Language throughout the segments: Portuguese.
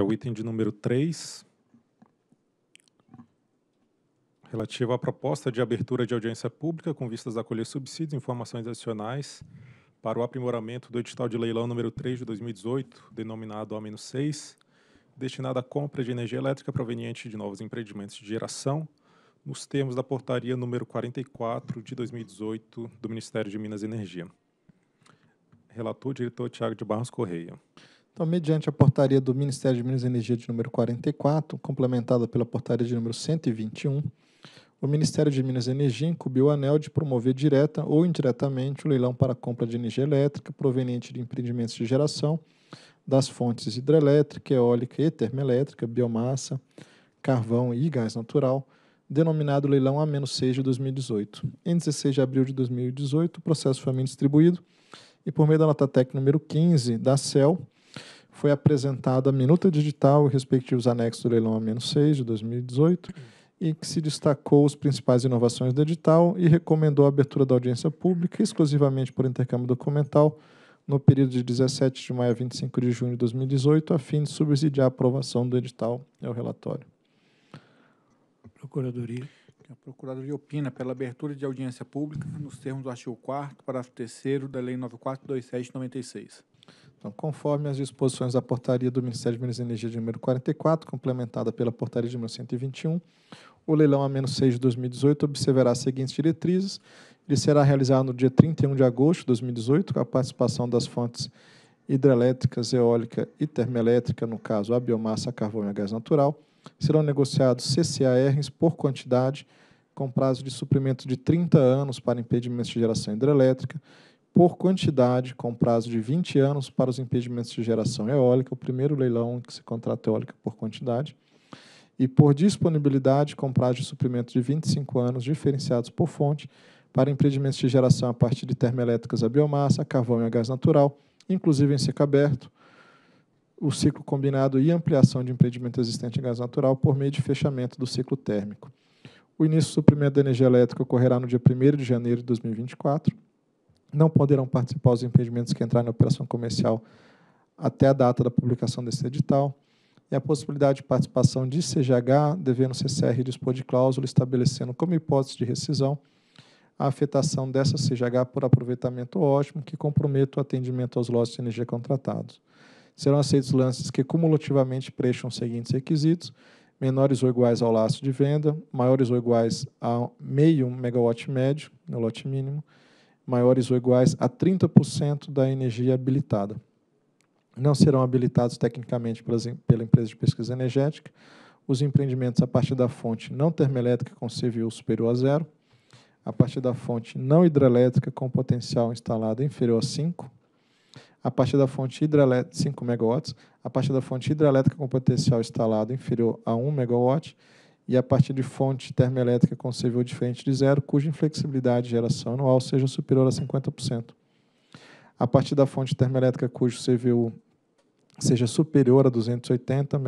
é o item de número 3, relativo à proposta de abertura de audiência pública com vistas a acolher subsídios e informações adicionais para o aprimoramento do edital de leilão número 3 de 2018, denominado A-6, destinado à compra de energia elétrica proveniente de novos empreendimentos de geração, nos termos da portaria número 44 de 2018 do Ministério de Minas e Energia. Relator diretor Tiago de Barros Correia. Então, mediante a portaria do Ministério de Minas e Energia de número 44, complementada pela portaria de número 121, o Ministério de Minas e Energia incumbiu o ANEL de promover direta ou indiretamente o leilão para compra de energia elétrica proveniente de empreendimentos de geração das fontes hidrelétrica, eólica e termoelétrica, biomassa, carvão e gás natural, denominado leilão A-6 de 2018. Em 16 de abril de 2018, o processo foi a distribuído e, por meio da nota técnica número 15 da CEL, foi apresentada a minuta digital e respectivos anexos do leilão A-6 de 2018 e que se destacou as principais inovações do edital e recomendou a abertura da audiência pública exclusivamente por intercâmbio documental no período de 17 de maio a 25 de junho de 2018, a fim de subsidiar a aprovação do edital é o relatório. Procuradoria. A Procuradoria opina pela abertura de audiência pública nos termos do artigo 4 parágrafo 3 da Lei 9427 96. Então, conforme as disposições da portaria do Ministério de Minas e Energia de número 44, complementada pela portaria de número 121, o leilão A-6 de 2018 observará as seguintes diretrizes. Ele será realizado no dia 31 de agosto de 2018, com a participação das fontes hidrelétricas, eólica e termoelétrica, no caso a biomassa, a carvão e a gás natural. Serão negociados CCARs por quantidade, com prazo de suprimento de 30 anos para impedimentos de geração hidrelétrica por quantidade, com prazo de 20 anos para os empreendimentos de geração eólica, o primeiro leilão que se contrata eólica por quantidade, e por disponibilidade, com prazo de suprimento de 25 anos, diferenciados por fonte, para empreendimentos de geração a partir de termoelétricas a biomassa, a carvão e a gás natural, inclusive em seco aberto, o ciclo combinado e ampliação de empreendimento existente em gás natural por meio de fechamento do ciclo térmico. O início do suprimento da energia elétrica ocorrerá no dia 1 de janeiro de 2024 não poderão participar os empreendimentos que entrarem na operação comercial até a data da publicação desse edital, e a possibilidade de participação de CGH, devendo o CCR dispor de cláusula estabelecendo como hipótese de rescisão a afetação dessa CGH por aproveitamento ótimo que comprometa o atendimento aos lotes de energia contratados. Serão aceitos lances que cumulativamente preencham os seguintes requisitos, menores ou iguais ao laço de venda, maiores ou iguais a meio megawatt médio, no lote mínimo, maiores ou iguais a 30% da energia habilitada. Não serão habilitados tecnicamente pela empresa de pesquisa energética os empreendimentos a partir da fonte não termoelétrica com CVU superior a zero, a partir da fonte não hidrelétrica com potencial instalado inferior a 5, a partir da fonte hidrelétrica 5 megawatts, a partir da fonte hidrelétrica com potencial instalado inferior a 1 megawatt e a partir de fonte termoelétrica com concebível diferente de zero, cuja inflexibilidade de geração anual seja superior a 50%. A partir da fonte termoelétrica cujo CVU seja superior a 280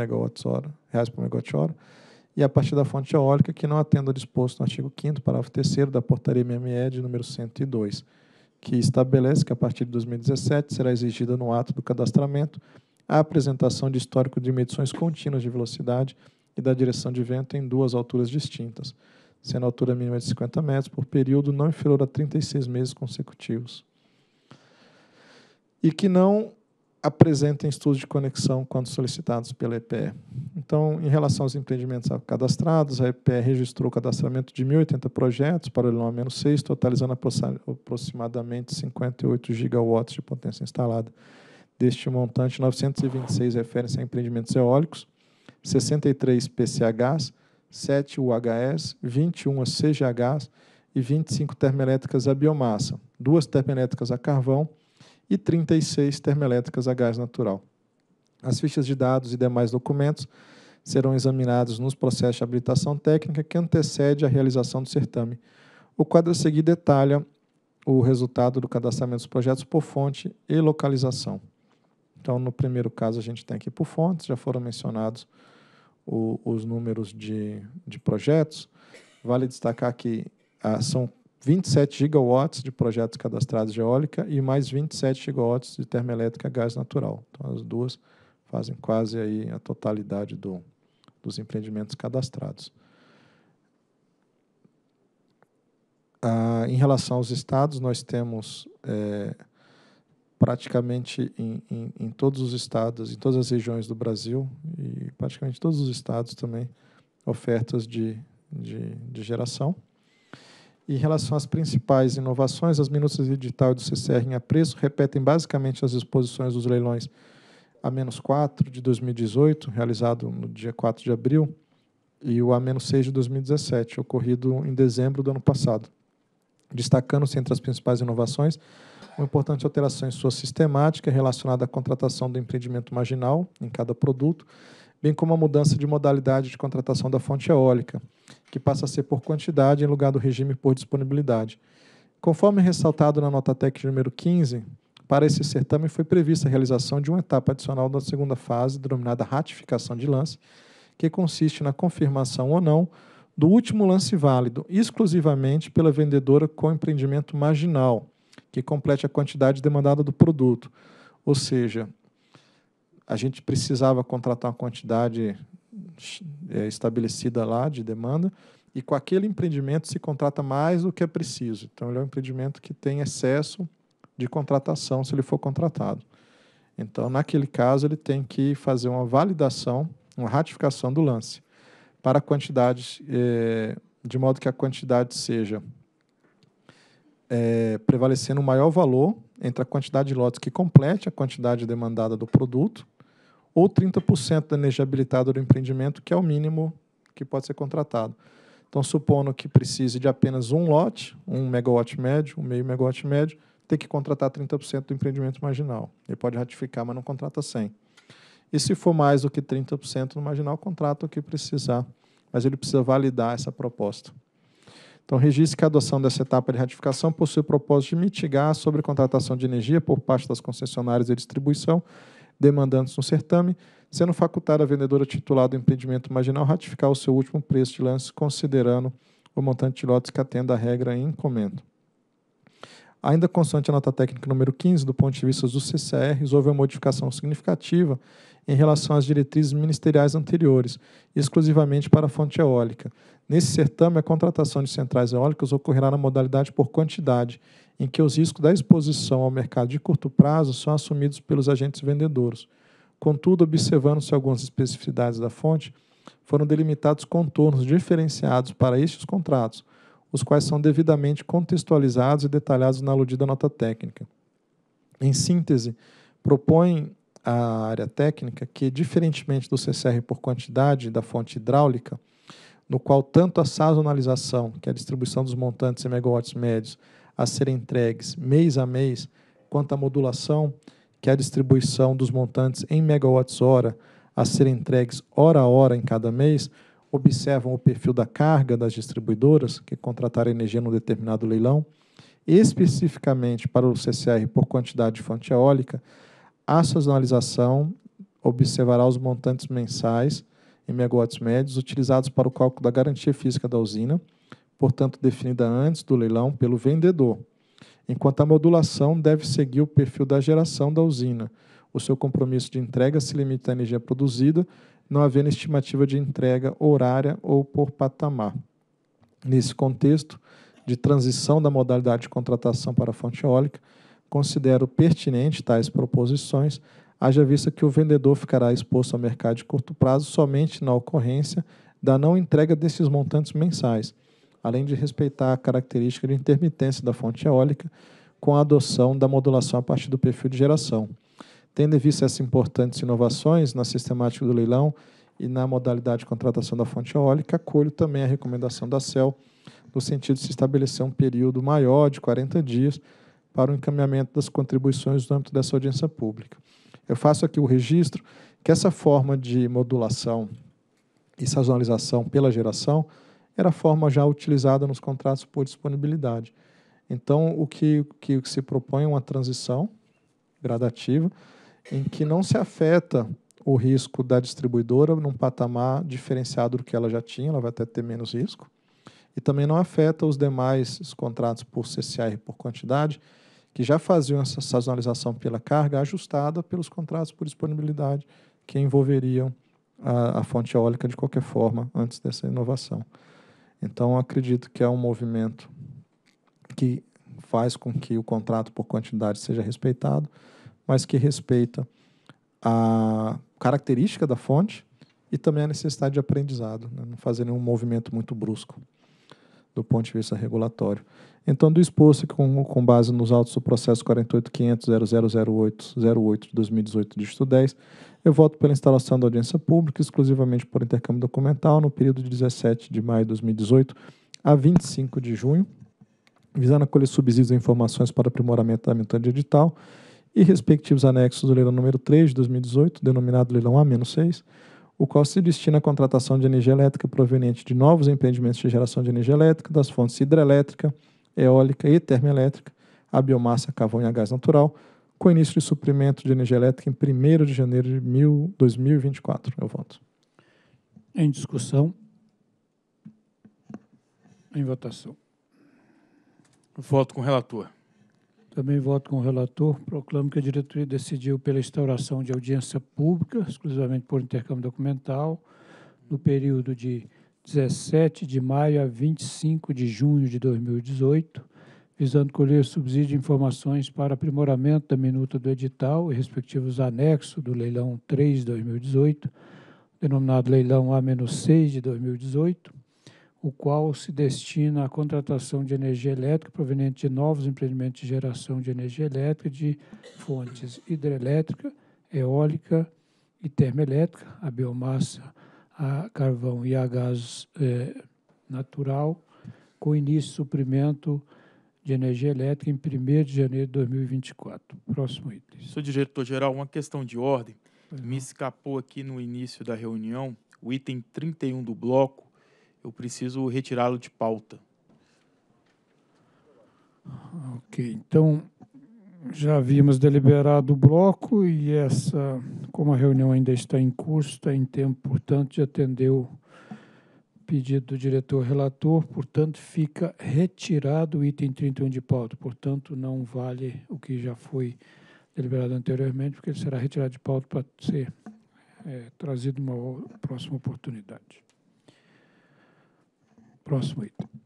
reais por megawatt-hora, e a partir da fonte eólica que não atenda ao disposto no artigo 5º, parágrafo 3 da portaria MME de número 102, que estabelece que a partir de 2017 será exigida no ato do cadastramento a apresentação de histórico de medições contínuas de velocidade e da direção de vento em duas alturas distintas, sendo a altura mínima de 50 metros por período não inferior a 36 meses consecutivos. E que não apresentem estudos de conexão quando solicitados pela EPE. Então, em relação aos empreendimentos cadastrados, a EPE registrou o cadastramento de 1.080 projetos para o leilão a menos 6, totalizando aproximadamente 58 gigawatts de potência instalada. Deste montante, 926 referem-se a empreendimentos eólicos, 63 PCHs, 7 UHS, 21 CGHs e 25 termoelétricas a biomassa, duas termoelétricas a carvão e 36 termoelétricas a gás natural. As fichas de dados e demais documentos serão examinados nos processos de habilitação técnica que antecede a realização do certame. O quadro a seguir detalha o resultado do cadastramento dos projetos por fonte e localização. Então, no primeiro caso, a gente tem aqui por fontes, já foram mencionados o, os números de, de projetos. Vale destacar que ah, são 27 gigawatts de projetos cadastrados de eólica e mais 27 gigawatts de termoelétrica gás natural. Então, as duas fazem quase aí a totalidade do, dos empreendimentos cadastrados. Ah, em relação aos estados, nós temos eh, praticamente em, em, em, todos os estados, em todas as regiões do Brasil e praticamente todos os estados também ofertas de, de, de geração. Em relação às principais inovações, as minutas digital e do CCR em apreço repetem basicamente as exposições dos leilões a menos 4 de 2018, realizado no dia 4 de abril, e o a menos 6 de 2017, ocorrido em dezembro do ano passado. Destacando-se entre as principais inovações, uma importante é alteração em sua sistemática relacionada à contratação do empreendimento marginal em cada produto, bem como a mudança de modalidade de contratação da fonte eólica, que passa a ser por quantidade em lugar do regime por disponibilidade. Conforme ressaltado na nota técnica número 15, para esse certame foi prevista a realização de uma etapa adicional da segunda fase, denominada ratificação de lance, que consiste na confirmação ou não do último lance válido, exclusivamente pela vendedora com empreendimento marginal, que complete a quantidade demandada do produto. Ou seja, a gente precisava contratar uma quantidade é, estabelecida lá de demanda e com aquele empreendimento se contrata mais do que é preciso. Então, ele é um empreendimento que tem excesso de contratação se ele for contratado. Então, naquele caso, ele tem que fazer uma validação, uma ratificação do lance para a quantidade, é, de modo que a quantidade seja é, prevalecendo o maior valor entre a quantidade de lotes que complete a quantidade demandada do produto ou 30% da energia habilitada do empreendimento, que é o mínimo que pode ser contratado. Então, supondo que precise de apenas um lote, um megawatt médio, um meio megawatt médio, tem que contratar 30% do empreendimento marginal. Ele pode ratificar, mas não contrata 100%. E se for mais do que 30% no marginal, contrata o que precisar. Mas ele precisa validar essa proposta. Então, registre que a adoção dessa etapa de ratificação possui o propósito de mitigar a sobrecontratação de energia por parte das concessionárias de distribuição demandantes no certame, sendo facultada a vendedora titular do empreendimento marginal ratificar o seu último preço de lance, considerando o montante de lotes que atenda a regra em comento. Ainda constante a nota técnica número 15, do ponto de vista do CCR, houve uma modificação significativa em relação às diretrizes ministeriais anteriores, exclusivamente para a fonte eólica. Nesse certame, a contratação de centrais eólicas ocorrerá na modalidade por quantidade, em que os riscos da exposição ao mercado de curto prazo são assumidos pelos agentes vendedores. Contudo, observando-se algumas especificidades da fonte, foram delimitados contornos diferenciados para estes contratos, os quais são devidamente contextualizados e detalhados na aludida nota técnica. Em síntese, propõem a área técnica que, diferentemente do CCR por quantidade da fonte hidráulica, no qual tanto a sazonalização, que é a distribuição dos montantes em megawatts médios, a serem entregues mês a mês, quanto a modulação, que é a distribuição dos montantes em megawatts-hora, a serem entregues hora a hora em cada mês, observam o perfil da carga das distribuidoras que contrataram energia num determinado leilão, especificamente para o CCR por quantidade de fonte eólica, a sazonalização observará os montantes mensais em megawatts médios utilizados para o cálculo da garantia física da usina, portanto definida antes do leilão pelo vendedor, enquanto a modulação deve seguir o perfil da geração da usina. O seu compromisso de entrega se limita à energia produzida, não havendo estimativa de entrega horária ou por patamar. Nesse contexto de transição da modalidade de contratação para a fonte eólica, considero pertinente tais proposições, haja vista que o vendedor ficará exposto ao mercado de curto prazo somente na ocorrência da não entrega desses montantes mensais, além de respeitar a característica de intermitência da fonte eólica com a adoção da modulação a partir do perfil de geração. Tendo em vista essas importantes inovações na sistemática do leilão e na modalidade de contratação da fonte eólica, acolho também a recomendação da CEL no sentido de se estabelecer um período maior de 40 dias para o encaminhamento das contribuições no âmbito dessa audiência pública. Eu faço aqui o registro que essa forma de modulação e sazonalização pela geração era a forma já utilizada nos contratos por disponibilidade. Então, o que, que, se propõe é uma transição gradativa em que não se afeta o risco da distribuidora num patamar diferenciado do que ela já tinha, ela vai até ter menos risco, e também não afeta os demais os contratos por CCR por quantidade, que já faziam essa sazonalização pela carga ajustada pelos contratos por disponibilidade que envolveriam a, a fonte eólica de qualquer forma antes dessa inovação. Então, acredito que é um movimento que faz com que o contrato por quantidade seja respeitado, mas que respeita a característica da fonte e também a necessidade de aprendizado, né? não fazer nenhum movimento muito brusco do ponto de vista regulatório. Então, do exposto com, com base nos autos do processo 48.500.0008.08 de 2018, dígito 10, eu voto pela instalação da audiência pública exclusivamente por intercâmbio documental no período de 17 de maio de 2018 a 25 de junho, visando acolher subsídios e informações para aprimoramento da metade edital e respectivos anexos do leilão número 3 de 2018, denominado leilão A-6, o qual se destina à contratação de energia elétrica proveniente de novos empreendimentos de geração de energia elétrica, das fontes hidrelétrica, eólica e termoelétrica, a biomassa, carvão e a gás natural, com início de suprimento de energia elétrica em 1 de janeiro de mil, 2024. Eu voto. Em discussão. Em votação. Voto com o relator. Também voto com o relator. Proclamo que a diretoria decidiu pela instauração de audiência pública, exclusivamente por intercâmbio documental, no período de 17 de maio a 25 de junho de 2018, visando colher subsídio de informações para aprimoramento da minuta do edital e respectivos anexos do leilão 3 de 2018, denominado leilão A-6 de 2018 o qual se destina à contratação de energia elétrica proveniente de novos empreendimentos de geração de energia elétrica de fontes hidrelétrica, eólica e termoelétrica, a biomassa, a carvão e a gás é, natural, com início de suprimento de energia elétrica em 1 de janeiro de 2024. Próximo item. Senhor diretor-geral, uma questão de ordem. Me escapou aqui no início da reunião o item 31 do bloco, eu preciso retirá-lo de pauta. Ah, ok, então já havíamos deliberado o bloco e essa, como a reunião ainda está em curso, está em tempo, portanto, de atender o pedido do diretor relator, portanto, fica retirado o item 31 de pauta, portanto, não vale o que já foi deliberado anteriormente, porque ele será retirado de pauta para ser é, trazido uma próxima oportunidade. Próximo item.